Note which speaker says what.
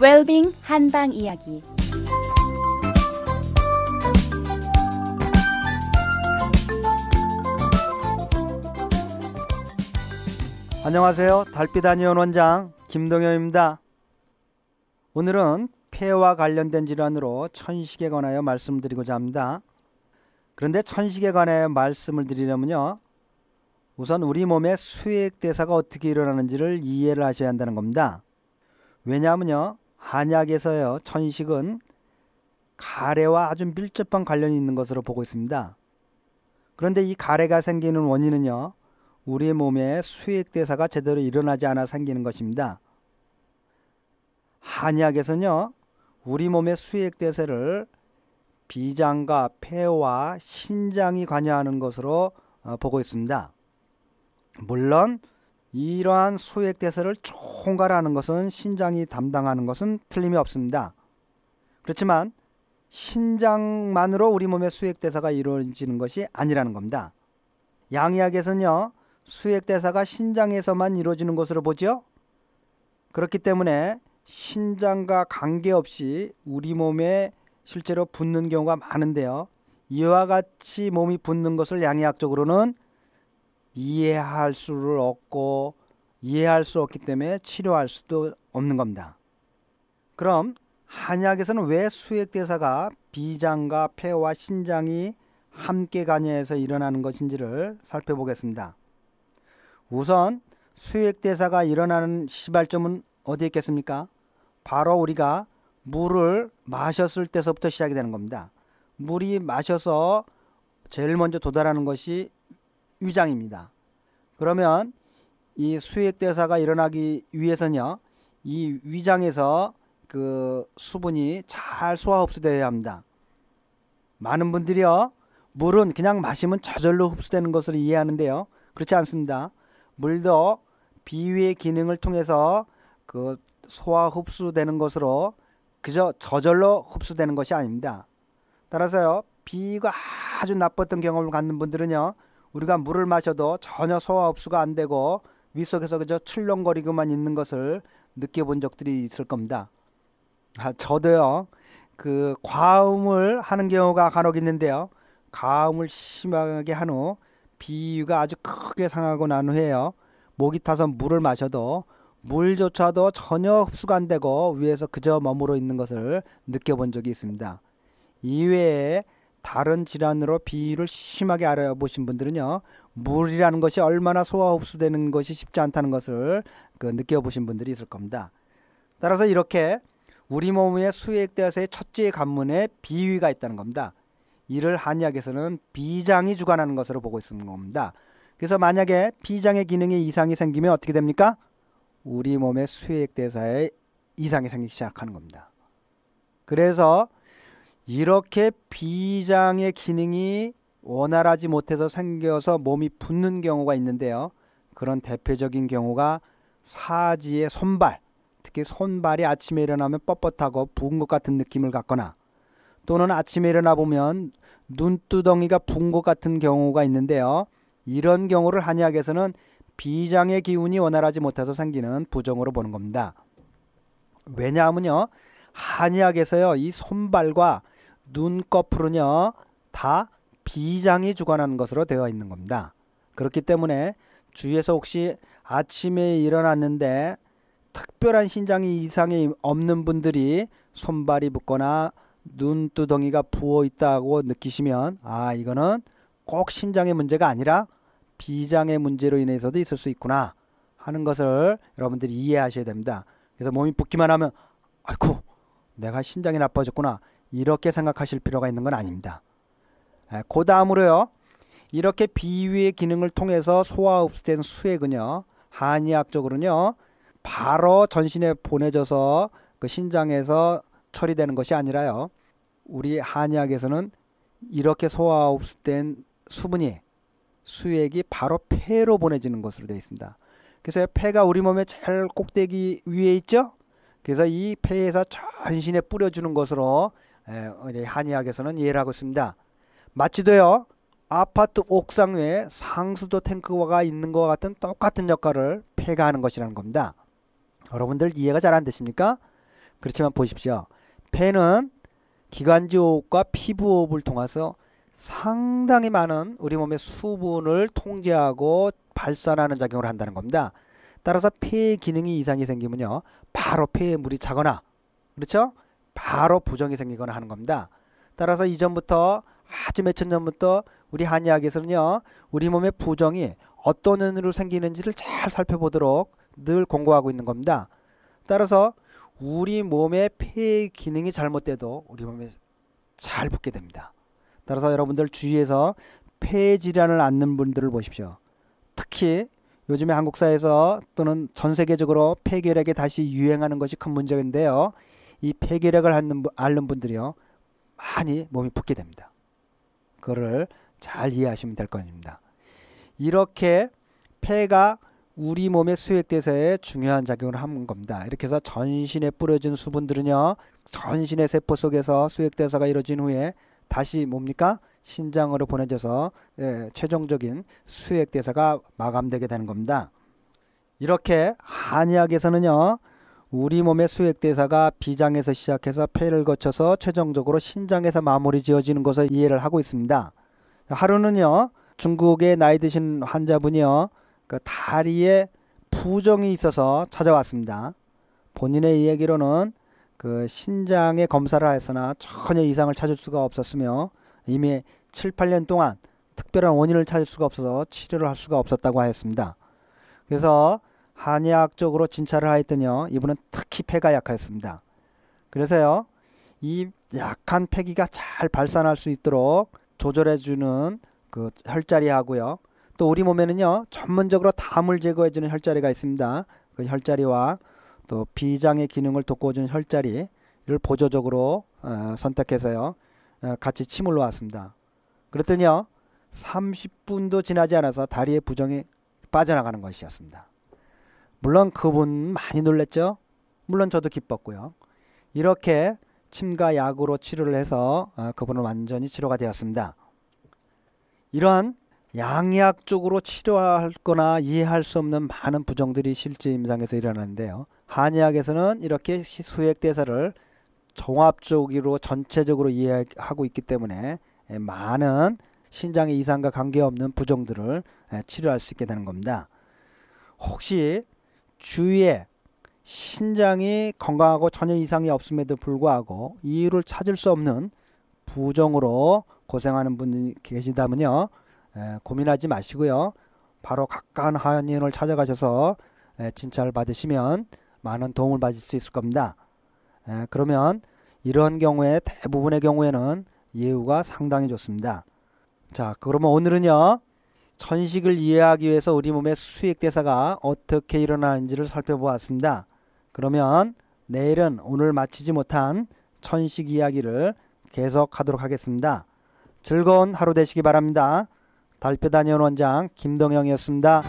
Speaker 1: 웰빙 한방 이야기. 안녕하세요. 달빛 아니온 원장 김동현입니다. 오늘은 폐와 관련된 질환으로 천식에 관하여 말씀드리고자 합니다. 그런데 천식에 관해 말씀을 드리려면요. 우선 우리 몸의 수액 대사가 어떻게 일어나는지를 이해를 하셔야 한다는 겁니다. 왜냐하면요. 한약에서요 천식은 가래와 아주 밀접한 관련이 있는 것으로 보고 있습니다. 그런데 이 가래가 생기는 원인은요 우리 몸의 수액 대사가 제대로 일어나지 않아 생기는 것입니다. 한약에서는요 우리 몸의 수액 대사를 비장과 폐와 신장이 관여하는 것으로 어, 보고 있습니다. 물론 이러한 수액 대사를 총괄하는 것은 신장이 담당하는 것은 틀림이 없습니다. 그렇지만 신장만으로 우리 몸의 수액 대사가 이루어지는 것이 아니라는 겁니다. 양의학에서는요. 수액 대사가 신장에서만 이루어지는 것으로 보죠. 그렇기 때문에 신장과 관계없이 우리 몸에 실제로 붓는 경우가 많은데요. 이와 같이 몸이 붓는 것을 양의학적으로는 이해할 수를 없고 이해할 수 없기 때문에 치료할 수도 없는 겁니다. 그럼 한약에서는 왜 수액대사가 비장과 폐와 신장이 함께 관여해서 일어나는 것인지를 살펴보겠습니다. 우선 수액대사가 일어나는 시발점은 어디에 있겠습니까? 바로 우리가 물을 마셨을 때서부터 시작이 되는 겁니다. 물이 마셔서 제일 먼저 도달하는 것이 위장입니다. 그러면 이 수액대사가 일어나기 위해서는요. 이 위장에서 그 수분이 잘 소화 흡수되어야 합니다. 많은 분들이요. 물은 그냥 마시면 저절로 흡수되는 것을 이해하는데요. 그렇지 않습니다. 물도 비위의 기능을 통해서 그 소화 흡수되는 것으로 그저 저절로 흡수되는 것이 아닙니다. 따라서요. 비위가 아주 나빴던 경험을 갖는 분들은요. 우리가 물을 마셔도 전혀 소화 흡수가 안 되고 위 속에서 그저 출렁거리고만 있는 것을 느껴본 적들이 있을 겁니다. 아, 저도요. 그 과음을 하는 경우가 간혹 있는데요. 과음을 심하게 한 후 비위가 아주 크게 상하고 난 후에요. 목이 타서 물을 마셔도 물조차도 전혀 흡수가 안 되고 위에서 그저 머무러 있는 것을 느껴본 적이 있습니다. 이외에 다른 질환으로 비위를 심하게 알아보신 분들은요, 물이라는 것이 얼마나 소화 흡수되는 것이 쉽지 않다는 것을 그 느껴보신 분들이 있을 겁니다. 따라서 이렇게 우리 몸의 수액대사의 첫째 관문에 비위가 있다는 겁니다. 이를 한의학에서는 비장이 주관하는 것으로 보고 있는 겁니다. 그래서 만약에 비장의 기능에 이상이 생기면 어떻게 됩니까? 우리 몸의 수액대사에 이상이 생기기 시작하는 겁니다. 그래서 이렇게 비장의 기능이 원활하지 못해서 생겨서 몸이 붓는 경우가 있는데요. 그런 대표적인 경우가 사지의 손발, 특히 손발이 아침에 일어나면 뻣뻣하고 부은 것 같은 느낌을 갖거나 또는 아침에 일어나 보면 눈두덩이가 부은 것 같은 경우가 있는데요. 이런 경우를 한의학에서는 비장의 기운이 원활하지 못해서 생기는 부정으로 보는 겁니다. 왜냐하면요. 한의학에서요. 이 손발과 눈꺼풀은요, 다 비장이 주관하는 것으로 되어 있는 겁니다. 그렇기 때문에 주위에서 혹시 아침에 일어났는데 특별한 신장이 이상이 없는 분들이 손발이 붓거나 눈두덩이가 부어 있다고 느끼시면 아 이거는 꼭 신장의 문제가 아니라 비장의 문제로 인해서도 있을 수 있구나 하는 것을 여러분들이 이해하셔야 됩니다. 그래서 몸이 붓기만 하면 아이고 내가 신장이 나빠졌구나 이렇게 생각하실 필요가 있는 건 아닙니다. 그 다음으로요. 이렇게 비위의 기능을 통해서 소화 흡수된 수액은요. 한의학적으로는요. 바로 전신에 보내져서 그 신장에서 처리되는 것이 아니라요. 우리 한의학에서는 이렇게 소화 흡수된 수분이 수액이 바로 폐로 보내지는 것으로 되어 있습니다. 그래서 폐가 우리 몸의 제일 꼭대기 위에 있죠. 그래서 이 폐에서 전신에 뿌려주는 것으로 예, 한의학에서는 이해를 하고 있습니다. 마치도요 아파트 옥상 위에 상수도 탱크가 있는 것과 같은 똑같은 역할을 폐가 하는 것이라는 겁니다. 여러분들 이해가 잘 안 되십니까? 그렇지만 보십시오. 폐는 기관지 호흡과 피부 호흡을 통해서 상당히 많은 우리 몸의 수분을 통제하고 발산하는 작용을 한다는 겁니다. 따라서 폐의 기능이 이상이 생기면요. 바로 폐에 물이 차거나 그렇죠? 바로 부정이 생기거나 하는 겁니다. 따라서 이전부터 아주 몇천 년부터 우리 한의학에서는요, 우리 몸의 부정이 어떤 원으로 생기는지를 잘 살펴보도록 늘 공고하고 있는 겁니다. 따라서 우리 몸의 폐 기능이 잘못돼도 우리 몸에 잘 붙게 됩니다. 따라서 여러분들 주위에서 폐 질환을 앓는 분들을 보십시오. 특히 요즘에 한국사에서 또는 전 세계적으로 폐결핵이 다시 유행하는 것이 큰 문제인데요. 이 폐기력을 앓는, 앓는 분들이요. 많이 몸이 붓게 됩니다. 그거를 잘 이해하시면 될 겁니다. 이렇게 폐가 우리 몸의 수액대사에 중요한 작용을 하는 겁니다. 이렇게 해서 전신에 뿌려진 수분들은요, 전신의 세포 속에서 수액대사가 이루어진 후에 다시 뭡니까? 신장으로 보내져서 예, 최종적인 수액대사가 마감되게 되는 겁니다. 이렇게 한의학에서는요, 우리 몸의 수액대사가 비장에서 시작해서 폐를 거쳐서 최종적으로 신장에서 마무리 지어지는 것을 이해를 하고 있습니다. 하루는요, 중국의 나이 드신 환자분이요, 그 다리에 부종이 있어서 찾아왔습니다. 본인의 이야기로는 그 신장에 검사를 했으나 전혀 이상을 찾을 수가 없었으며 이미 7, 8년 동안 특별한 원인을 찾을 수가 없어서 치료를 할 수가 없었다고 하였습니다. 그래서 한의학적으로 진찰을 하였더니요. 이분은 특히 폐가 약하였습니다. 그래서요. 이 약한 폐기가 잘 발산할 수 있도록 조절해 주는 그 혈자리 하고요. 또 우리 몸에는요. 전문적으로 담을 제거해 주는 혈자리가 있습니다. 그 혈자리와 또 비장의 기능을 돋궈 주는 혈자리를 보조적으로 어, 선택해서요. 어, 같이 침을 놓았습니다. 그랬더니요. 30분도 지나지 않아서 다리에 부정이 빠져나가는 것이었습니다. 물론 그분 많이 놀랬죠. 물론 저도 기뻤고요. 이렇게 침과 약으로 치료를 해서 어, 그분은 완전히 치료가 되었습니다. 이러한 양약 쪽으로 치료할 거나 이해할 수 없는 많은 부정들이 실제 임상에서 일어나는데요. 한의학에서는 이렇게 수액대사를 종합적으로 전체적으로 이해하고 있기 때문에 예, 많은 신장의 이상과 관계없는 부종들을 예, 치료할 수 있게 되는 겁니다. 혹시 주위에 신장이 건강하고 전혀 이상이 없음에도 불구하고 이유를 찾을 수 없는 부종으로 고생하는 분이 계신다면요. 에, 고민하지 마시고요. 바로 가까운 한의원을 찾아가셔서 에, 진찰을 받으시면 많은 도움을 받을 수 있을 겁니다. 에, 그러면 이런 경우에 대부분의 경우에는 예후가 상당히 좋습니다. 자, 그러면 오늘은요. 천식을 이해하기 위해서 우리 몸의 수액대사가 어떻게 일어나는지를 살펴보았습니다. 그러면 내일은 오늘 마치지 못한 천식 이야기를 계속하도록 하겠습니다. 즐거운 하루 되시기 바랍니다. 달빛 단연 원장 김동영이었습니다.